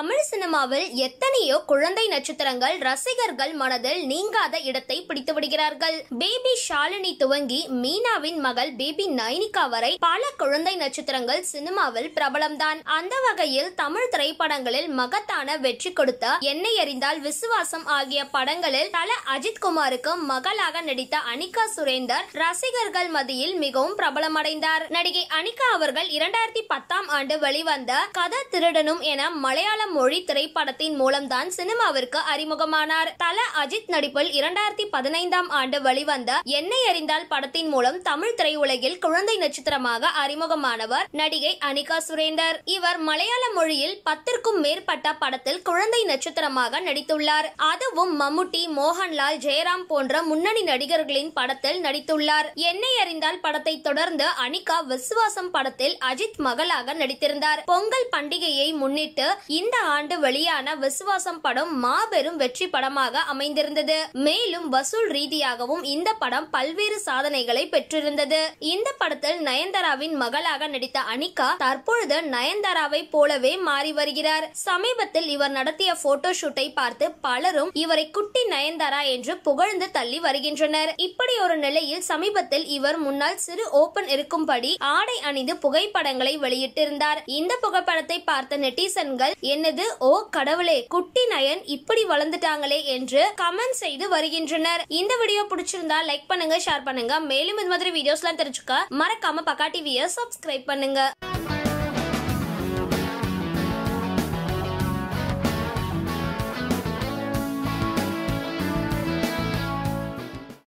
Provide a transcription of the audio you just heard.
தமிழ் சினிமாவில் எத்தனை எத்தனையோ குழந்தை நட்சத்திரங்கள் ரசிகர்கள் மனதில் நீங்காத இடத்தை பிடித்து விடுகிறார்கள் பேபி ஷாலினி துவங்கி மீனாவின் மகள் பேபி நைனிகா வரை பல குழந்தை நட்சத்திரங்கள் சினிமாவில் பிரபலம்தான் அந்த வகையில் தமிழ் திரைப்படங்களில் மகத்தான வெற்றி கொடுத்த என்னை எறிந்தால் விசுவாசம் ஆகிய படங்களில் தல அஜித் குமாருக்கு மகளாக நடித்த அனிகா சுரேந்தர் ரசிகர்கள் மத்தியில் மிகவும் பிரபலமடைந்தார் நடிகை அனிகா அவர்கள் இரண்டாயிரத்தி பத்தாம் ஆண்டு வெளிவந்த கதை திருடனும் என மலையாள மொழி திரைப்படத்தின் மூலம் தான் சினிமாவிற்கு அறிமுகமானார் தல அஜித் நடிப்பில் இரண்டாயிரத்தி பதினைந்தாம் ஆண்டு வெளிவந்த எண்ணெய் அறிந்தால் படத்தின் மூலம் தமிழ் திரையுலகில் குழந்தை நட்சத்திரமாக அறிமுகமானவர் நடிகை அனிகா சுரேந்தர் இவர் மலையாள மொழியில் பத்திற்கும் மேற்பட்ட படத்தில் குழந்தை நட்சத்திரமாக நடித்துள்ளார் அதுவும் மம்முட்டி மோகன்லால் ஜெயராம் போன்ற முன்னணி நடிகர்களின் படத்தில் நடித்துள்ளார் என்னை அறிந்தால் படத்தை தொடர்ந்து அனிகா விசுவாசம் படத்தில் அஜித் மகளாக நடித்திருந்தார் பொங்கல் பண்டிகையை முன்னிட்டு இந்த ஆண்டு வெளியான விசுவாசம் விசுவாசம் படம் மாபெரும் வெற்றி படமாக அமைந்திருந்தது மேலும் வசூல் ரீதியாகவும் இந்த படம் பல்வேறு சாதனைகளை பெற்றிருந்தது இந்த படத்தில் நயன்தாராவின் மகளாக நடித்த அனிகா தற்பொழுது நயன்தாராவை போலவே மாறி வருகிறார் சமீபத்தில் இவர் நடத்திய போட்டோ ஷூட்டை பார்த்து பலரும் இவரை குட்டி நயன்தாரா என்று புகழ்ந்து தள்ளி வருகின்றனர் இப்படி ஒரு நிலையில் சமீபத்தில் இவர் முன்னால் சிறு ஓபன் இருக்கும்படி ஆடை அணிந்து புகைப்படங்களை வெளியிட்டிருந்தார் இந்த புகைப்படத்தை பார்த்த நெட்டிசன்கள் என்னது ஓ கடவுளே குட்டி நயன் இப்படி வளர்ந்துட்டாங்களே என்று கமெண்ட் செய்து வருகின்றனர் இந்த வீடியோ பிடிச்சிருந்தா லைக் பண்ணுங்க ஷேர் பண்ணுங்க மேலும் இது மாதிரி வீடியோஸ்லாம் தெரிஞ்சுக்க மறக்காம பக்கா டிவியை சப்ஸ்கிரைப் பண்ணுங்க